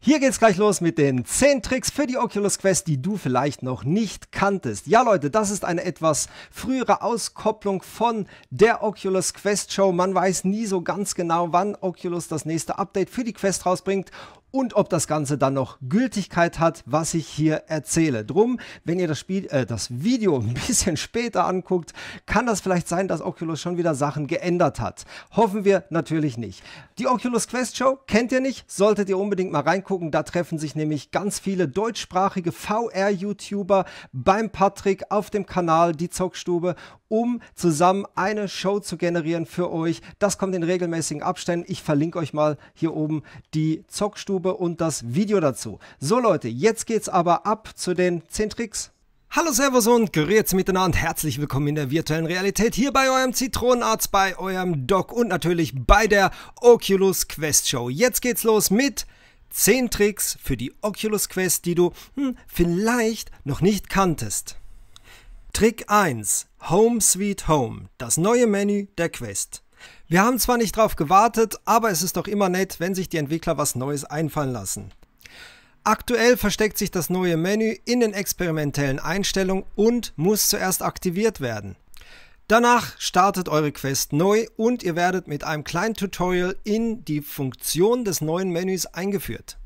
Hier geht's gleich los mit den 10 Tricks für die Oculus Quest, die du vielleicht noch nicht kanntest. Ja Leute, das ist eine etwas frühere Auskopplung von der Oculus Quest Show. Man weiß nie so ganz genau, wann Oculus das nächste Update für die Quest rausbringt und ob das Ganze dann noch Gültigkeit hat, was ich hier erzähle. Drum, wenn ihr das, Spiel, äh, das Video ein bisschen später anguckt, kann das vielleicht sein, dass Oculus schon wieder Sachen geändert hat. Hoffen wir natürlich nicht. Die Oculus Quest Show kennt ihr nicht, solltet ihr unbedingt mal reingucken. Da treffen sich nämlich ganz viele deutschsprachige VR-YouTuber beim Patrick auf dem Kanal Die Zockstube, um zusammen eine Show zu generieren für euch. Das kommt in regelmäßigen Abständen. Ich verlinke euch mal hier oben die Zockstube YouTube und das Video dazu. So Leute, jetzt geht's aber ab zu den 10 Tricks. Hallo Servus und grüezi miteinander und herzlich willkommen in der virtuellen Realität hier bei eurem Zitronenarzt, bei eurem Doc und natürlich bei der Oculus Quest Show. Jetzt geht's los mit 10 Tricks für die Oculus Quest, die du hm, vielleicht noch nicht kanntest. Trick 1. Home Sweet Home, das neue Menü der Quest. Wir haben zwar nicht drauf gewartet, aber es ist doch immer nett, wenn sich die Entwickler was Neues einfallen lassen. Aktuell versteckt sich das neue Menü in den experimentellen Einstellungen und muss zuerst aktiviert werden. Danach startet eure Quest neu und ihr werdet mit einem kleinen Tutorial in die Funktion des neuen Menüs eingeführt.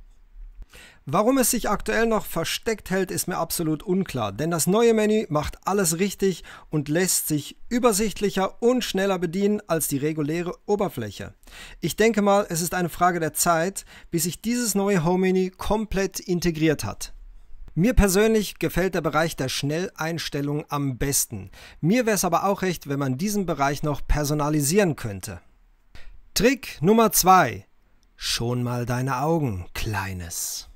Warum es sich aktuell noch versteckt hält, ist mir absolut unklar, denn das neue Menü macht alles richtig und lässt sich übersichtlicher und schneller bedienen als die reguläre Oberfläche. Ich denke mal, es ist eine Frage der Zeit, bis sich dieses neue Home-Menü komplett integriert hat. Mir persönlich gefällt der Bereich der Schnelleinstellungen am besten. Mir wäre es aber auch recht, wenn man diesen Bereich noch personalisieren könnte. Trick Nummer 2. Schon mal deine Augen, Kleines.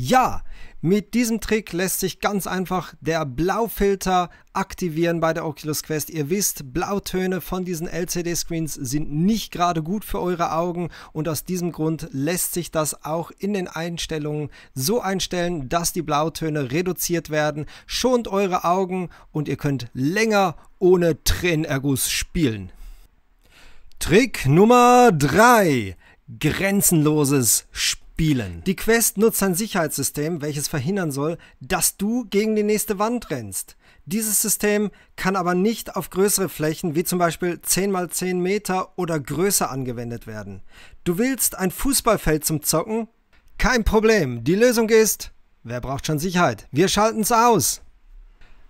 Ja, mit diesem Trick lässt sich ganz einfach der Blaufilter aktivieren bei der Oculus Quest. Ihr wisst, Blautöne von diesen LCD-Screens sind nicht gerade gut für eure Augen und aus diesem Grund lässt sich das auch in den Einstellungen so einstellen, dass die Blautöne reduziert werden. Schont eure Augen und ihr könnt länger ohne Tränenerguss spielen. Trick Nummer 3. Grenzenloses Spiel spielen. Die Quest nutzt ein Sicherheitssystem, welches verhindern soll, dass du gegen die nächste Wand rennst. Dieses System kann aber nicht auf größere Flächen wie zum Beispiel 10 x 10 Meter oder größer angewendet werden. Du willst ein Fußballfeld zum Zocken? Kein Problem, die Lösung ist, wer braucht schon Sicherheit? Wir schalten es aus.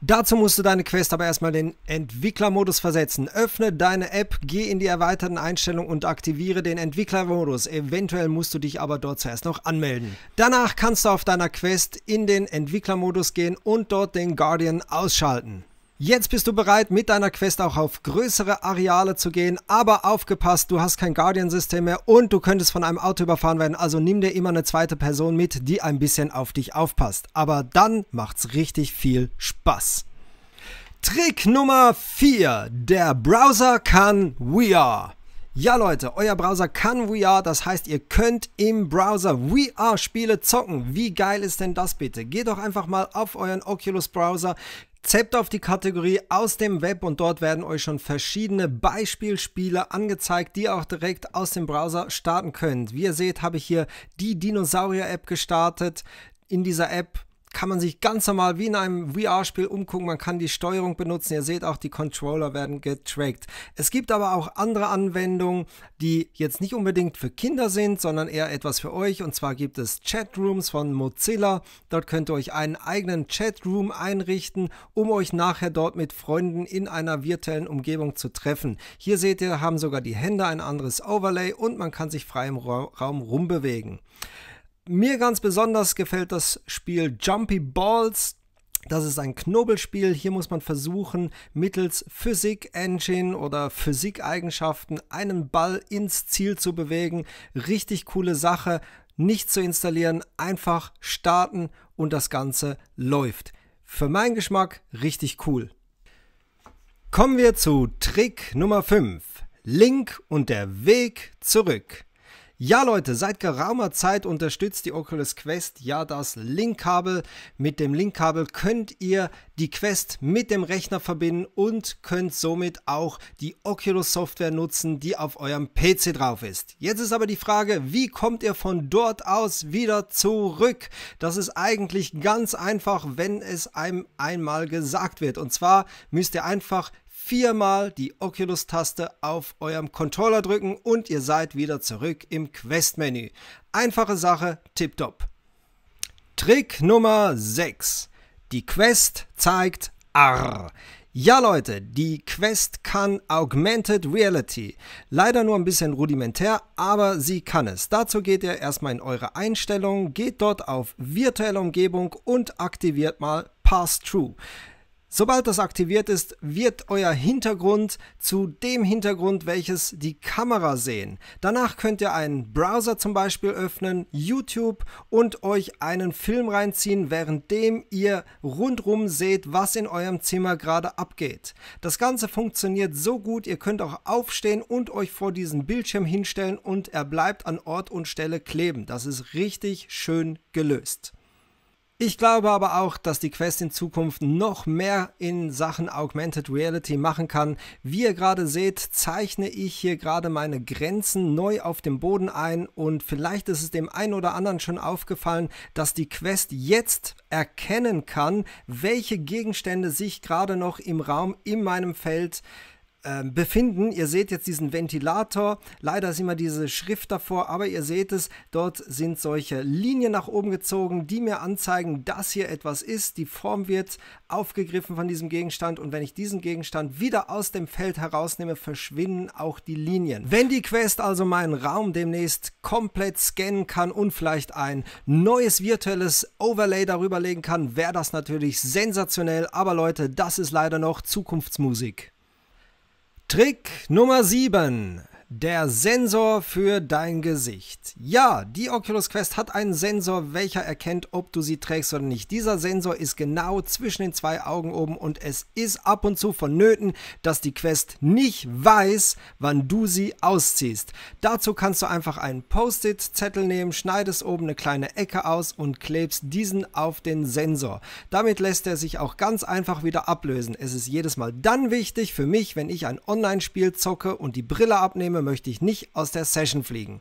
Dazu musst du deine Quest aber erstmal den Entwicklermodus versetzen. Öffne deine App, geh in die erweiterten Einstellungen und aktiviere den Entwicklermodus. Eventuell musst du dich aber dort zuerst noch anmelden. Danach kannst du auf deiner Quest in den Entwicklermodus gehen und dort den Guardian ausschalten. Jetzt bist du bereit, mit deiner Quest auch auf größere Areale zu gehen, aber aufgepasst, du hast kein Guardian-System mehr und du könntest von einem Auto überfahren werden, also nimm dir immer eine zweite Person mit, die ein bisschen auf dich aufpasst. Aber dann macht's richtig viel Spaß. Trick Nummer 4. Der Browser kann VR. Ja Leute, euer Browser kann VR, das heißt ihr könnt im Browser VR-Spiele zocken. Wie geil ist denn das bitte? Geht doch einfach mal auf euren Oculus-Browser, Zappt auf die Kategorie aus dem Web und dort werden euch schon verschiedene Beispielspiele angezeigt, die ihr auch direkt aus dem Browser starten könnt. Wie ihr seht, habe ich hier die Dinosaurier-App gestartet. In dieser App kann man sich ganz normal wie in einem VR-Spiel umgucken. Man kann die Steuerung benutzen. Ihr seht auch, die Controller werden getrackt. Es gibt aber auch andere Anwendungen, die jetzt nicht unbedingt für Kinder sind, sondern eher etwas für euch. Und zwar gibt es Chatrooms von Mozilla. Dort könnt ihr euch einen eigenen Chatroom einrichten, um euch nachher dort mit Freunden in einer virtuellen Umgebung zu treffen. Hier seht ihr, haben sogar die Hände ein anderes Overlay und man kann sich frei im Raum rumbewegen. Mir ganz besonders gefällt das Spiel Jumpy Balls. Das ist ein Knobelspiel. Hier muss man versuchen, mittels Physik-Engine oder Physikeigenschaften einen Ball ins Ziel zu bewegen. Richtig coole Sache. Nicht zu installieren, einfach starten und das Ganze läuft. Für meinen Geschmack richtig cool. Kommen wir zu Trick Nummer 5. Link und der Weg zurück. Ja Leute, seit geraumer Zeit unterstützt die Oculus Quest ja das Linkkabel. Mit dem Linkkabel könnt ihr die Quest mit dem Rechner verbinden und könnt somit auch die Oculus Software nutzen, die auf eurem PC drauf ist. Jetzt ist aber die Frage, wie kommt ihr von dort aus wieder zurück? Das ist eigentlich ganz einfach, wenn es einem einmal gesagt wird. Und zwar müsst ihr einfach viermal die Oculus-Taste auf eurem Controller drücken und ihr seid wieder zurück im Quest-Menü. Einfache Sache, tipptopp. Trick Nummer 6. Die Quest zeigt R. Ja Leute, die Quest kann Augmented Reality. Leider nur ein bisschen rudimentär, aber sie kann es. Dazu geht ihr erstmal in eure Einstellungen, geht dort auf virtuelle Umgebung und aktiviert mal Pass-Through. Sobald das aktiviert ist, wird euer Hintergrund zu dem Hintergrund, welches die Kamera sehen. Danach könnt ihr einen Browser zum Beispiel öffnen, YouTube und euch einen Film reinziehen, währenddem ihr rundrum seht, was in eurem Zimmer gerade abgeht. Das Ganze funktioniert so gut, ihr könnt auch aufstehen und euch vor diesen Bildschirm hinstellen und er bleibt an Ort und Stelle kleben. Das ist richtig schön gelöst. Ich glaube aber auch, dass die Quest in Zukunft noch mehr in Sachen Augmented Reality machen kann. Wie ihr gerade seht, zeichne ich hier gerade meine Grenzen neu auf dem Boden ein und vielleicht ist es dem einen oder anderen schon aufgefallen, dass die Quest jetzt erkennen kann, welche Gegenstände sich gerade noch im Raum in meinem Feld ähm, befinden. Ihr seht jetzt diesen Ventilator. Leider ist immer diese Schrift davor, aber ihr seht es, dort sind solche Linien nach oben gezogen, die mir anzeigen, dass hier etwas ist. Die Form wird aufgegriffen von diesem Gegenstand und wenn ich diesen Gegenstand wieder aus dem Feld herausnehme, verschwinden auch die Linien. Wenn die Quest also meinen Raum demnächst komplett scannen kann und vielleicht ein neues virtuelles Overlay darüber legen kann, wäre das natürlich sensationell. Aber Leute, das ist leider noch Zukunftsmusik. Trick Nummer 7. Der Sensor für dein Gesicht. Ja, die Oculus Quest hat einen Sensor, welcher erkennt, ob du sie trägst oder nicht. Dieser Sensor ist genau zwischen den zwei Augen oben und es ist ab und zu vonnöten, dass die Quest nicht weiß, wann du sie ausziehst. Dazu kannst du einfach einen Post-it-Zettel nehmen, schneidest oben eine kleine Ecke aus und klebst diesen auf den Sensor. Damit lässt er sich auch ganz einfach wieder ablösen. Es ist jedes Mal dann wichtig für mich, wenn ich ein Online-Spiel zocke und die Brille abnehme Filme möchte ich nicht aus der Session fliegen.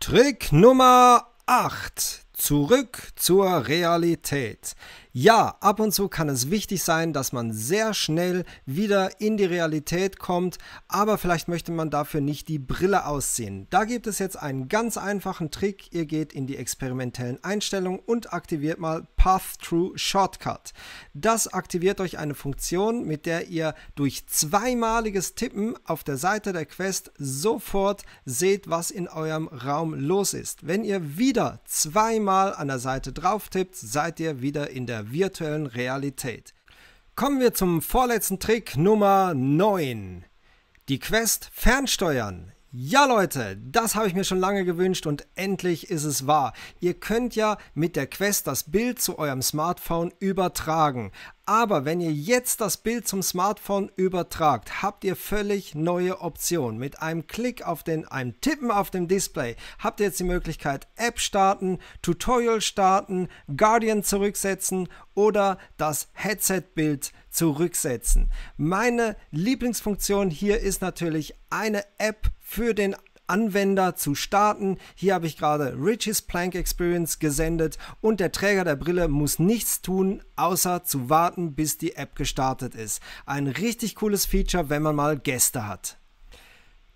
Trick Nummer 8. Zurück zur Realität. Ja, ab und zu kann es wichtig sein, dass man sehr schnell wieder in die Realität kommt, aber vielleicht möchte man dafür nicht die Brille ausziehen. Da gibt es jetzt einen ganz einfachen Trick. Ihr geht in die experimentellen Einstellungen und aktiviert mal Path Through Shortcut. Das aktiviert euch eine Funktion, mit der ihr durch zweimaliges Tippen auf der Seite der Quest sofort seht, was in eurem Raum los ist. Wenn ihr wieder zweimal an der Seite drauf tippt, seid ihr wieder in der der virtuellen Realität. Kommen wir zum vorletzten Trick Nummer 9. Die Quest Fernsteuern. Ja Leute, das habe ich mir schon lange gewünscht und endlich ist es wahr. Ihr könnt ja mit der Quest das Bild zu eurem Smartphone übertragen. Aber wenn ihr jetzt das Bild zum Smartphone übertragt, habt ihr völlig neue Optionen. Mit einem Klick auf den, einem Tippen auf dem Display habt ihr jetzt die Möglichkeit App starten, Tutorial starten, Guardian zurücksetzen oder das Headset-Bild zurücksetzen. Meine Lieblingsfunktion hier ist natürlich eine App für den Anwender zu starten. Hier habe ich gerade Rich's Plank Experience gesendet und der Träger der Brille muss nichts tun, außer zu warten, bis die App gestartet ist. Ein richtig cooles Feature, wenn man mal Gäste hat.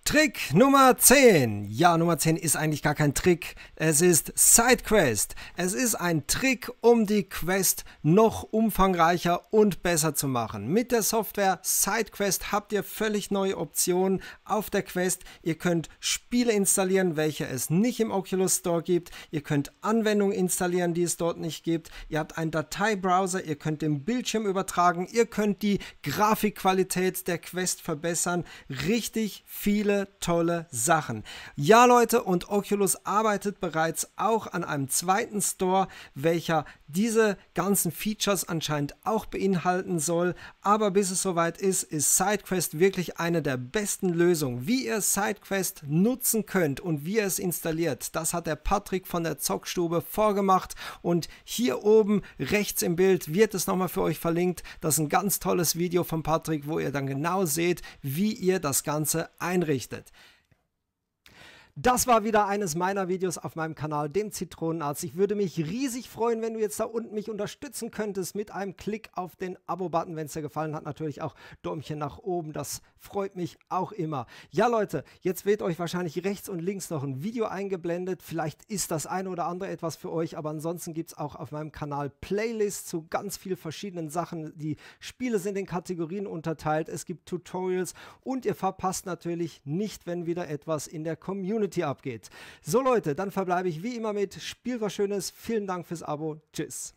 Trick Nummer 10. Ja, Nummer 10 ist eigentlich gar kein Trick. Es ist Sidequest. Es ist ein Trick, um die Quest noch umfangreicher und besser zu machen. Mit der Software Sidequest habt ihr völlig neue Optionen auf der Quest. Ihr könnt Spiele installieren, welche es nicht im Oculus Store gibt. Ihr könnt Anwendungen installieren, die es dort nicht gibt. Ihr habt einen Dateibrowser. Ihr könnt den Bildschirm übertragen. Ihr könnt die Grafikqualität der Quest verbessern. Richtig viele tolle Sachen. Ja, Leute, und Oculus arbeitet bereits auch an einem zweiten Store, welcher diese ganzen Features anscheinend auch beinhalten soll. Aber bis es soweit ist, ist SideQuest wirklich eine der besten Lösungen. Wie ihr SideQuest nutzen könnt und wie ihr es installiert, das hat der Patrick von der Zockstube vorgemacht. Und hier oben rechts im Bild wird es nochmal für euch verlinkt. Das ist ein ganz tolles Video von Patrick, wo ihr dann genau seht, wie ihr das Ganze einrichtet. Das war wieder eines meiner Videos auf meinem Kanal, dem Zitronenarzt. Ich würde mich riesig freuen, wenn du jetzt da unten mich unterstützen könntest mit einem Klick auf den Abo-Button, wenn es dir gefallen hat. Natürlich auch Däumchen nach oben, das freut mich auch immer. Ja Leute, jetzt wird euch wahrscheinlich rechts und links noch ein Video eingeblendet. Vielleicht ist das eine oder andere etwas für euch, aber ansonsten gibt es auch auf meinem Kanal Playlists zu ganz vielen verschiedenen Sachen. Die Spiele sind in Kategorien unterteilt, es gibt Tutorials und ihr verpasst natürlich nicht, wenn wieder etwas in der Community Community abgeht. So Leute, dann verbleibe ich wie immer mit Spiel was Schönes. Vielen Dank fürs Abo. Tschüss.